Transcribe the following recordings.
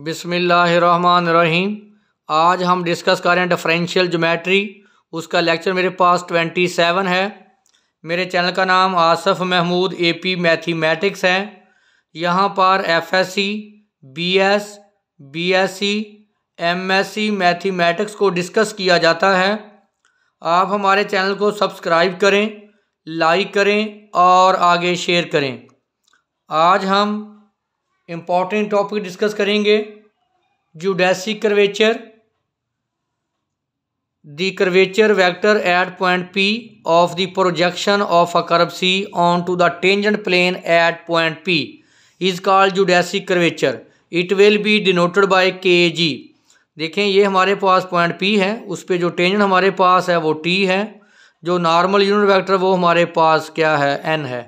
रहीम आज हम डिस्कस कर रहे हैं डिफरेंशियल जोमेट्री उसका लेक्चर मेरे पास ट्वेंटी सेवन है मेरे चैनल का नाम Asaf Mahmood A P mathematics है यहाँ पर F S C B S B S C M S C mathematics को डिस्कस किया जाता है आप हमारे चैनल को सब्सक्राइब करें लाइक करें और आगे शेयर करें आज हम इम्पॉर्टेंट टॉपिक डिस्कस करेंगे geodesic curvature the curvature vector at point P of the projection of a curve C on to the tangent plane at point P is called geodesic curvature it will be denoted by K G देखें ये हमारे पास point P है उस पर जो tangent हमारे पास है वो टी है जो नॉर्मल यूनिट वैक्टर वो हमारे पास क्या है एन है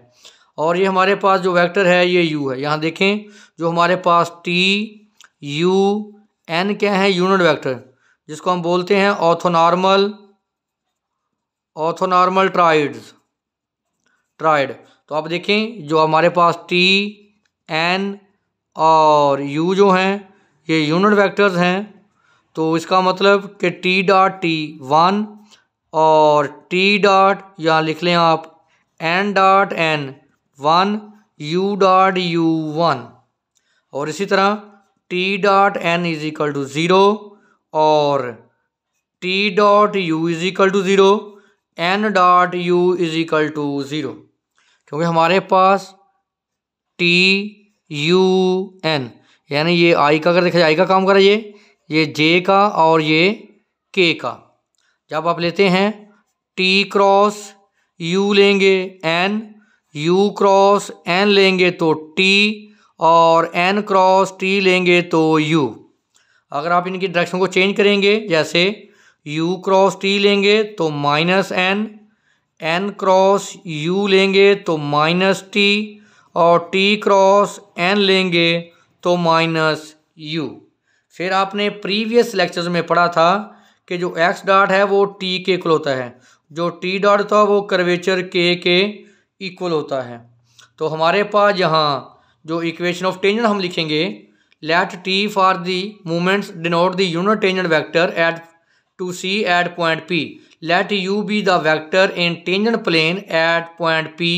और ये हमारे पास जो वेक्टर है ये यू है यहाँ देखें जो हमारे पास टी यू एन क्या है यूनिट वेक्टर जिसको हम बोलते हैं ऑर्थोनॉर्मल ऑर्थोनॉर्मल ट्राइड्स ट्राइड तो आप देखें जो हमारे पास टी एन और यू जो हैं ये यूनिट वेक्टर्स हैं तो इसका मतलब कि टी डॉट टी वन और टी डॉट यहाँ लिख लें आप N dot N one U dot U one और इसी तरह T dot N is equal to zero और T dot U is equal to zero N dot U is equal to zero क्योंकि हमारे पास टी यू एन यानी ये आई का अगर देखा जाए आई का काम करें ये ये जे का और ये के का जब आप लेते हैं टी क्रॉस यू लेंगे एन यू क्रॉस एन लेंगे तो टी और एन क्रॉस टी लेंगे तो यू अगर आप इनकी डायरेक्शन को चेंज करेंगे जैसे यू क्रॉस टी लेंगे तो minus N N cross U लेंगे तो माइनस टी और टी क्रॉस एन लेंगे तो माइनस यू फिर आपने प्रीवियस लेक्चर्स में पढ़ा था कि जो एक्स डॉट है वो टी के क्लोता होता है जो टी डॉट था वो कर्वेचर के के इक्वल होता है तो हमारे पास यहाँ जो इक्वेशन ऑफ टेंजन हम लिखेंगे let T for the moments denote the unit tangent vector at to C at point P let U be the vector in tangent plane at point P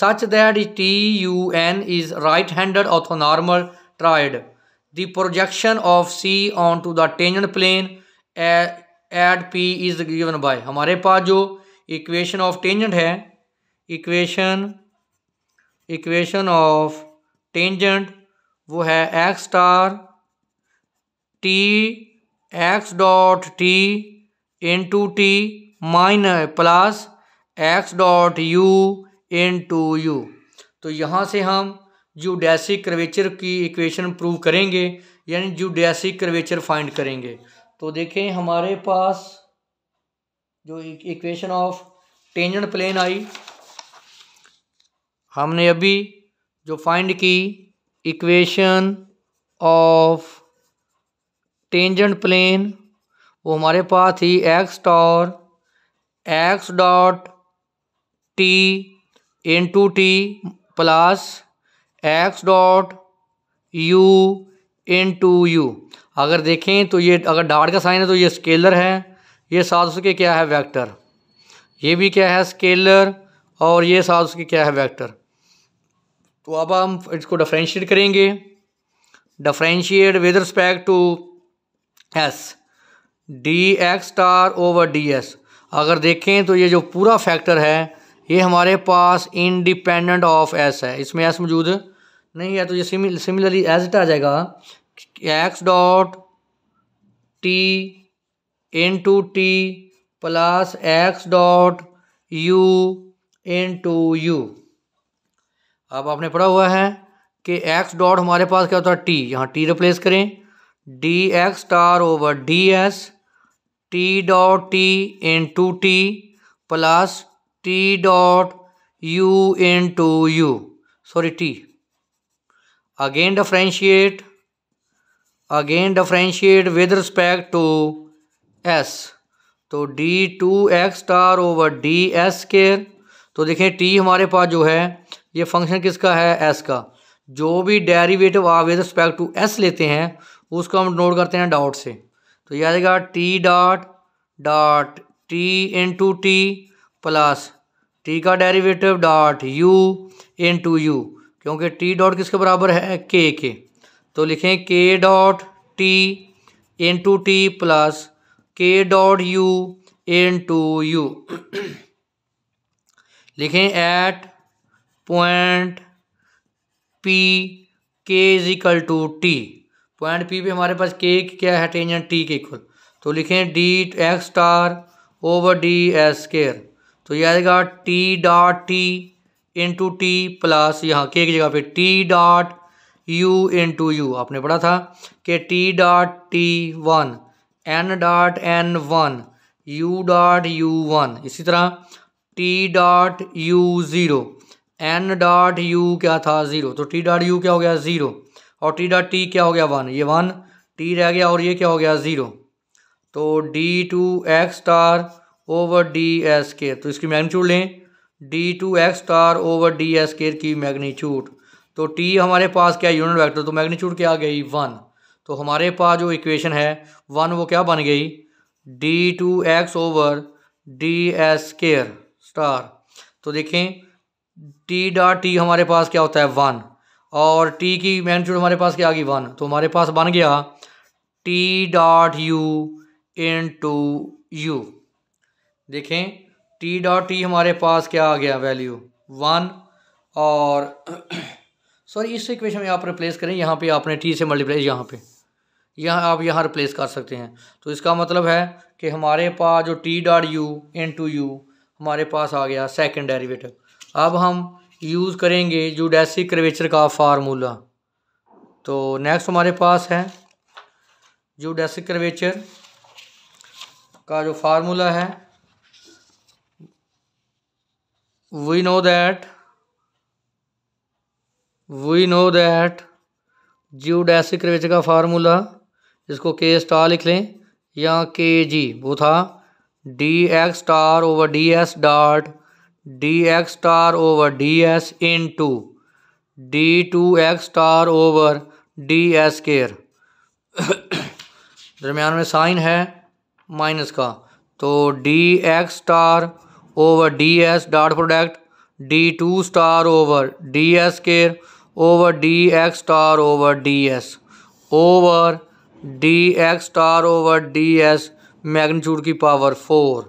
such that T U N is right handed orthonormal triad the projection of C on to the tangent plane at P is given by हमारे पास जो equation of tangent है equation equation of tangent वो है x star T x dot T into T माइन plus x dot U into U तो यहाँ से हम जूडेसिक क्रवेचर की इक्वेशन प्रूव करेंगे यानी जूडेसिक क्रवेचर फाइंड करेंगे तो देखें हमारे पास जो इक्वेशन ऑफ टेंजेंट प्लेन आई हमने अभी जो फाइंड की इक्वेशन ऑफ टेंजेंट प्लेन वो हमारे पास थी x star x dot T into T plus x dot U into U अगर देखें तो ये अगर डाट का साइन है तो ये स्केलर है ये साथ उसके क्या है वेक्टर ये भी क्या है स्केलर और ये साथ उसकी क्या है वेक्टर तो अब हम इसको डिफ्रेंशिएट करेंगे differentiate with respect to S D x star over D S अगर देखें तो ये जो पूरा फैक्टर है ये हमारे पास इंडिपेंडेंट ऑफ एस है इसमें एस मौजूद नहीं है तो ये सिमिलरली एज इट आ जाएगा x dot T into T plus x dot U into U अब आपने पढ़ा हुआ है कि एक्स डॉट हमारे पास क्या होता है टी यहाँ टी रिप्लेस करें D x star over D S T dot T into T plus T dot U into U sorry T again differentiate again differentiate with respect to S तो D two x star over D S square तो देखें T हमारे पास जो है ये function किसका है एस का जो भी डेरिवेटिव आप विद रिस्पेक्ट टू एस लेते हैं उसको हम नोट करते हैं डॉट से तो यह आएगा T dot dot T into T plus T का derivative dot U into U क्योंकि टी डॉट किसके बराबर है के के तो लिखें K dot T into T plus K dot U into U लिखें at point P K is equal to T point P पे हमारे पास के क्या है टेंजेंट टी के इक्वल तो लिखें D x star over D S square तो यह आएगा T dot T into T plus यहाँ के जगह पे T dot U into U आपने पढ़ा था कि T dot T one N dot N one U dot U one इसी तरह T dot U zero N dot U क्या था ज़ीरो तो टी डॉट यू क्या हो गया ज़ीरो और टी डॉट टी क्या हो गया वन ये वन टी रह गया और ये क्या हो गया ज़ीरो तो D two x star over D S K तो इसकी मैग्नीट्यूड लें D two x star over D S K की मैग्नीट्यूड तो टी हमारे पास क्या है यूनिट वेक्टर तो मैग्नीट्यूड क्या आ गई वन तो हमारे पास जो इक्वेशन है वन वो क्या बन गई D two x over D S square star तो देखें टी डॉट टी हमारे पास क्या होता है वन और टी की मैग्नीट्यूड हमारे पास क्या आ गई वन तो हमारे पास बन गया T dot U into U देखें टी डॉट टी हमारे पास क्या आ गया वैल्यू वन और सॉरी इस इक्वेशन में आप रिप्लेस करें यहाँ पे आपने टी से मल्टीप्लाई यहाँ पे यहाँ आप यहाँ रिप्लेस कर सकते हैं तो इसका मतलब है कि हमारे पास जो T dot U into U हमारे पास आ गया सेकंड डेरिवेटिव अब हम यूज़ करेंगे जूडेसिक क्रवेचर का फार्मूला तो नेक्स्ट हमारे पास है जूडेसिक क्रवेचर का जो फार्मूला है we know that we know that geodesic curvature का फार्मूला इसको के स्टार लिख लें या के जी वो था D x star over D S dot D x star over D S into D two x star over D S square दरमियान में साइन है माइनस का तो D x star over D S dot product D two star over D S square over D x star over D S over D x star over D S magnitude की power four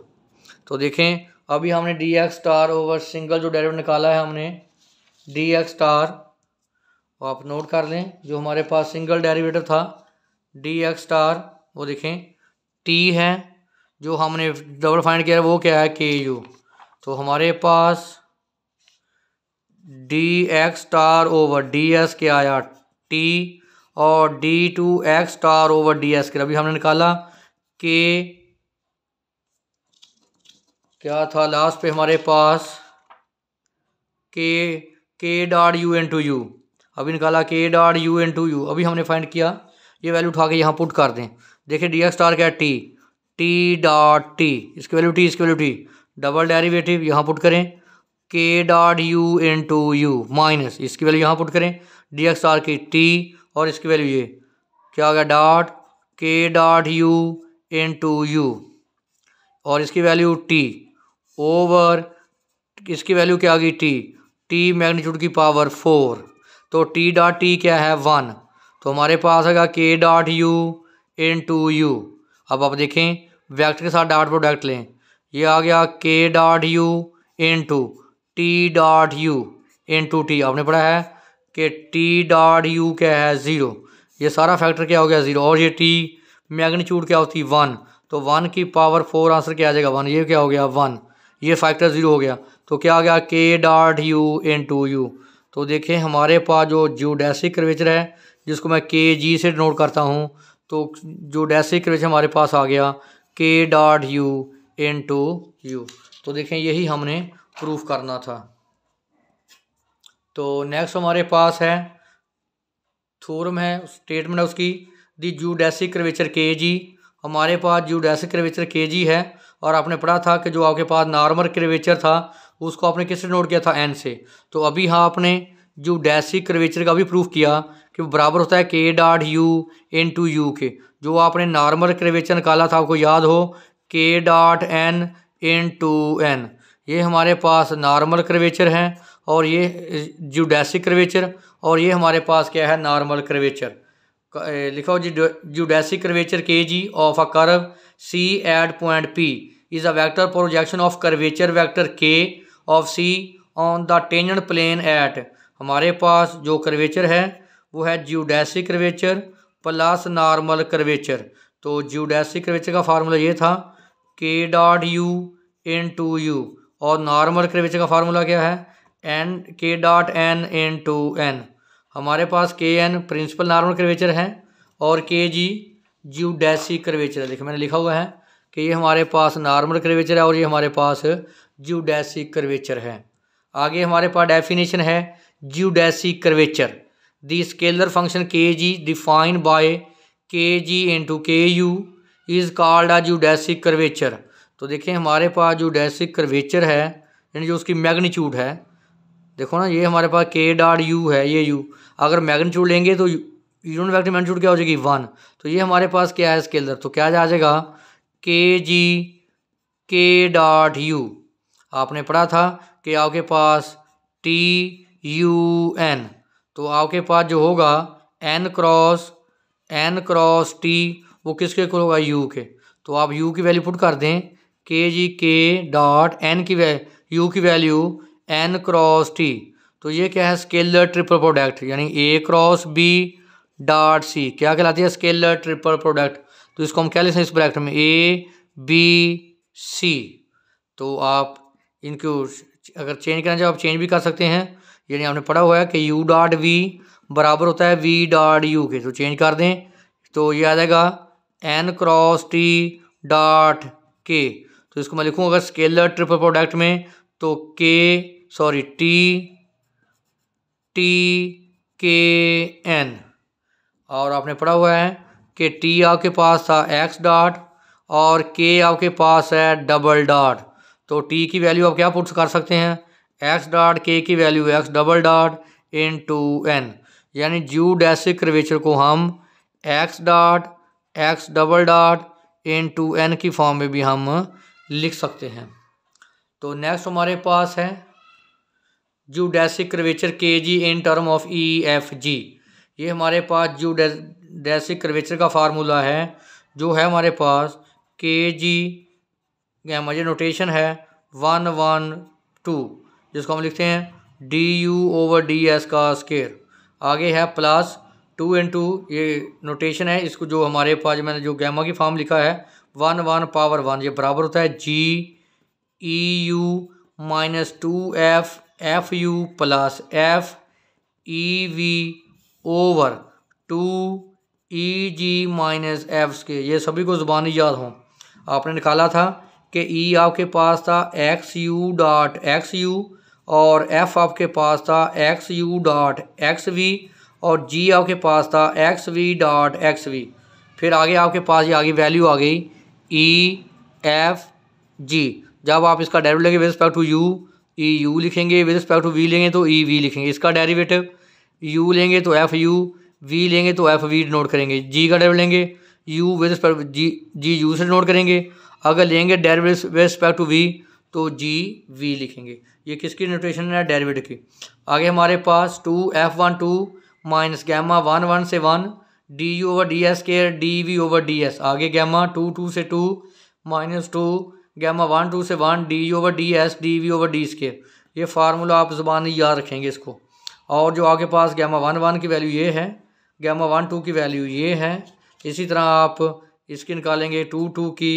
तो देखें अभी हमने D x star over single जो derivative निकाला है हमने D x star आप नोट कर लें जो हमारे पास सिंगल डेरिवेटिव था डी एक्स स्टार वो देखें टी है जो हमने डबल फाइंड किया है वो क्या है के यू तो हमारे पास D x star over D S K आया टी और D two x star over D S K अभी हमने निकाला के क्या था लास्ट पे हमारे पास K K dot U into U अभी निकाला K dot U into U अभी हमने फाइंड किया ये वैल्यू उठा के यहाँ पुट कर दें देखिए डी एक्स स्टार क्या टी टी डॉट टी इसकी वैल्यू टी इसकी वैल्यू टी डबल डेरिवेटिव यहाँ पुट करें K dot U into U minus इसकी वैल्यू यहाँ पुट करें डी एक्स स्टार की टी और इसकी वैल्यू ये क्या हो गया dot K dot U into U और इसकी वैल्यू टी ओवर इसकी वैल्यू क्या आ गई टी टी मैग्नीट्यूड की पावर फोर तो टी डॉट टी क्या है वन तो हमारे पास आएगा K dot U into U अब आप देखें वैक्टर के साथ डॉट प्रोडक्ट लें ये आ गया K dot U into T dot U into T आपने पढ़ा है कि टी डॉट यू क्या है ज़ीरो ये सारा फैक्टर क्या हो गया ज़ीरो और ये टी मैग्नीट्यूड क्या होती है वन तो वन की पावर फोर आंसर क्या आ जाएगा वन ये क्या हो गया वन ये फैक्टर ज़ीरो हो गया तो क्या आ गया K dot U into U तो देखिए हमारे पास जो जियोडेसिक क्रवेचर है जिसको मैं के जी से डिनोट करता हूँ तो जोडेसिक कर्वेचर हमारे पास आ गया K dot U into U तो देखें यही हमने प्रूफ करना था तो नेक्स्ट हमारे पास है थोरम है स्टेटमेंट है उसकी दी जूडेसिक क्रवेचर के जी हमारे पास जूडेसिक क्रवेचर के जी है और आपने पढ़ा था कि जो आपके पास नॉर्मल क्रवेचर था उसको आपने किससे नोट किया था एन से तो अभी हाँ आपने जो क्रवेचर का भी प्रूफ किया कि बराबर होता है K dot U into U के जो आपने नॉर्मल क्रवेचर निकाला था आपको याद हो K dot N into N ये हमारे पास नॉर्मल क्रवेचर है और ये जूडैसिक क्रवेचर और ये हमारे पास क्या है नॉर्मल क्रवेचर लिखो हो जी geodesic curvature K G of a curve C at point P is a vector projection of curvature vector K of C on the tangent plane at हमारे पास जो करवेचर है वो है geodesic curvature plus normal curvature तो geodesic curvature का formula ये था K dot U into U और नॉर्मल करवेचर का फार्मूला क्या है N K dot N into N हमारे पास के एन प्रिंसिपल नॉर्मल क्रवेचर है और के जी जू डैसी सी कर्वेचर है देखिए मैंने लिखा हुआ है कि ये हमारे पास नॉर्मल क्रवेचर है और ये हमारे पास जू डैसी सी कर्वेचर है आगे हमारे पास डेफिनेशन है geodesic the scalar function K G define by K G into K U is called a geodesic curvature तो देखिए हमारे पास जूडेसिक कर्वेचर है यानी जो उसकी मैग्नीट्यूड है देखो ना ये हमारे पास के डॉट यू है ये यू अगर मैग्नीट्यूड लेंगे तो यूनिट वेक्टर मैग्नीट्यूड क्या हो जाएगी वन तो ये हमारे पास क्या है इसके अंदर तो क्या आ जाएगा के जी के डॉट यू आपने पढ़ा था कि आपके पास टी यू एन तो आपके पास जो होगा N cross N cross T वो किसके को होगा यू के तो आप यू की वैल्यू पुट कर दें K G K dot N की वैल्यू यू की वैल्यू एन क्रॉस टी तो ये क्या है स्केलर ट्रिपल प्रोडक्ट यानी A cross B dot C क्या कहलाती है स्केलर ट्रिपल प्रोडक्ट तो इसको हम क्या लिखते हैं इस प्रोडक्ट में ए बी सी तो आप इनको अगर चेंज करना चाहो आप चेंज भी कर सकते हैं यानी आपने पढ़ा हुआ है कि यू डॉट वी बराबर होता है वी डॉट यू के तो चेंज कर दें तो ये आ जाएगा एन क्रॉस टी डॉट के तो इसको मैं लिखूँ अगर स्केलर ट्रिपल प्रोडक्ट में तो K sorry T T K N और आपने पढ़ा हुआ है कि टी आपके पास था एक्स डॉट और के आपके पास है डबल डॉट तो टी की वैल्यू आप क्या पुट्स कर सकते हैं एक्स डॉट के की value X double dot into N यानी जू डैसिक को हम X dot X double dot into N की फॉर्म में भी हम लिख सकते हैं तो नेक्स्ट हमारे पास है geodesic curvature K G in term of E F G ये हमारे पास जूडेसिक क्रवेचर का फार्मूला है जो है हमारे पास के जी गैमा ये नोटेशन है वन वन टू जिसको हम लिखते हैं D U over D S का स्केयर आगे है प्लस टू इन टू ये नोटेशन है इसको जो हमारे पास मैंने जो गैमा की फॉर्म लिखा है वन वन पावर वन ये बराबर होता है G E U minus two F F U plus F E V over two E G minus F के ये सभी को ज़ुबानी याद हों आपने निकाला था कि ई e आपके पास था X U dot X U और एफ आपके पास था X U dot X V और जी आपके पास था X V dot X V फिर आगे आपके पास ये आगे वैल्यू आ गई ई एफ जी जब आप इसका derivative with respect to U E U लिखेंगे विद रिस्पेक्ट टू वी लेंगे तो ई e, वी लिखेंगे इसका डेरिवेटिव यू लेंगे तो एफ यू वी लेंगे तो एफ वी डिनोट करेंगे जी का डेरिवेटिव लेंगे U with respect G G U से डिनोट करेंगे अगर लेंगे derivative with respect to V तो जी वी लिखेंगे ये किसकी नोटेशन है डेरिवेटिव की आगे हमारे पास two F one two minus gamma one one से one D U over D S square D V over D S आगे गैमा टू टू से two minus two gamma one two से one D over D S D V over D इसके ये formula आप ज़बान याद रखेंगे इसको और जो आपके पास गैमा वन वन की वैल्यू ये है गैमा वन टू की वैल्यू ये है इसी तरह आप इसकी निकालेंगे टू टू की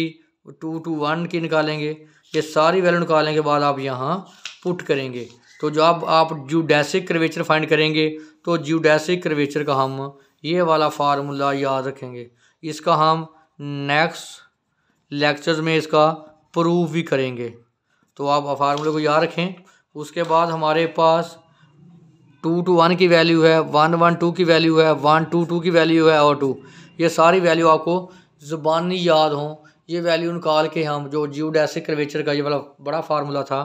टू टू वन की निकालेंगे ये सारी वैल्यू निकालने के बाद आप यहाँ पुट करेंगे तो जब आप जूडेसिक क्रवेचर फाइंड करेंगे तो जूडेसिक क्रवेचर का हम ये वाला फार्मूला याद रखेंगे इसका हम नेक्स्ट लेक्चर्स में इसका प्रूव भी करेंगे तो आप फार्मूले को याद रखें उसके बाद हमारे पास टू टू वन की वैल्यू है वन वन टू की वैल्यू है वन टू टू की वैल्यू है और टू ये सारी वैल्यू आपको ज़बानी याद हों ये वैल्यू निकाल के हम जो जियोडेसिक क्रवेचर का ये वाला बड़ा फार्मूला था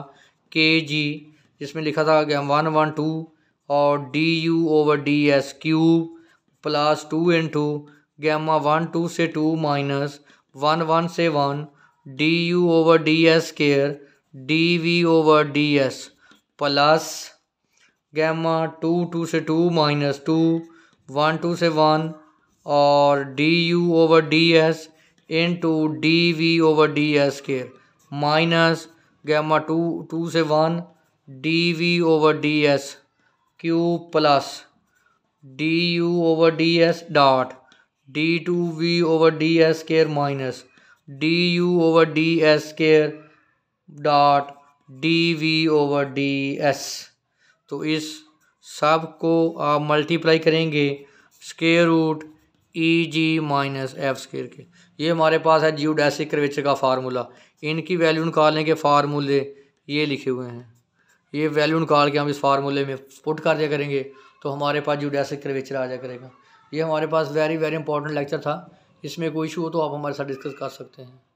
के जी जिसमें लिखा था कि हम वन वन टू और D U over D S cube plus two into gamma one two से टू माइनस वन वन से one D U over D S square D V over D S plus gamma two two से two minus two one two से one और D U over D S into D V over D S square minus gamma two two से one D V over D S cube plus D U over D S dot D two V over D S square minus D U over D S square dot D V over D S तो इस सब को आप multiply करेंगे square root E G minus F square के ये हमारे पास है जियोडेसिक कर्वेचर का फार्मूला इनकी वैल्यू निकालने के फार्मूले ये लिखे हुए हैं ये वैल्यू निकाल के हम इस फार्मूले में पुट कर दिया करेंगे तो हमारे पास जियोडेसिक कर्वेचर आ जाया करेगा ये हमारे पास वेरी वेरी इंपॉर्टेंट लेक्चर था इसमें कोई इशू हो तो आप हमारे साथ डिस्कस कर सकते हैं